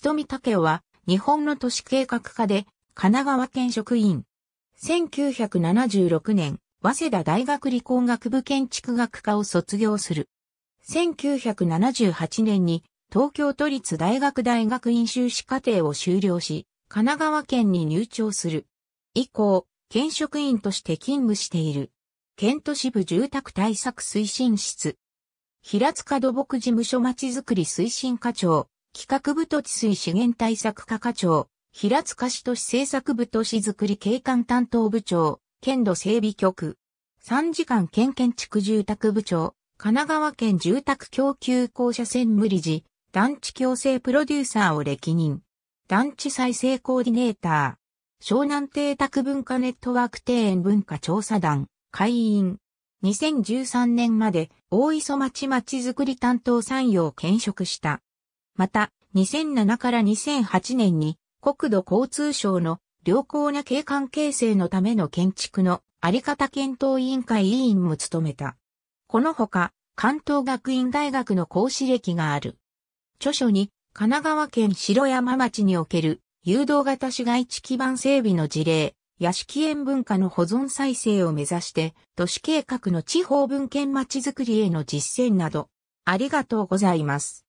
瞳けおは、日本の都市計画課で、神奈川県職員。1976年、早稲田大学理工学部建築学科を卒業する。1978年に、東京都立大学大学院修士課程を修了し、神奈川県に入庁する。以降、県職員として勤務している。県都市部住宅対策推進室。平塚土木事務所まちづくり推進課長。企画部土地水資源対策課課長、平塚市都市政策部都市づくり景観担当部長、県土整備局。3時間県建築住宅部長、神奈川県住宅供給公社専務理事、団地共生プロデューサーを歴任。団地再生コーディネーター。湘南邸宅文化ネットワーク庭園文化調査団、会員。2013年まで大磯町町づくり担当参与を兼職した。また、2007から2008年に国土交通省の良好な景観形成のための建築のあり方検討委員会委員も務めた。このほか、関東学院大学の講師歴がある。著書に、神奈川県城山町における誘導型市街地基盤整備の事例、屋敷園文化の保存再生を目指して、都市計画の地方文献まちづくりへの実践など、ありがとうございます。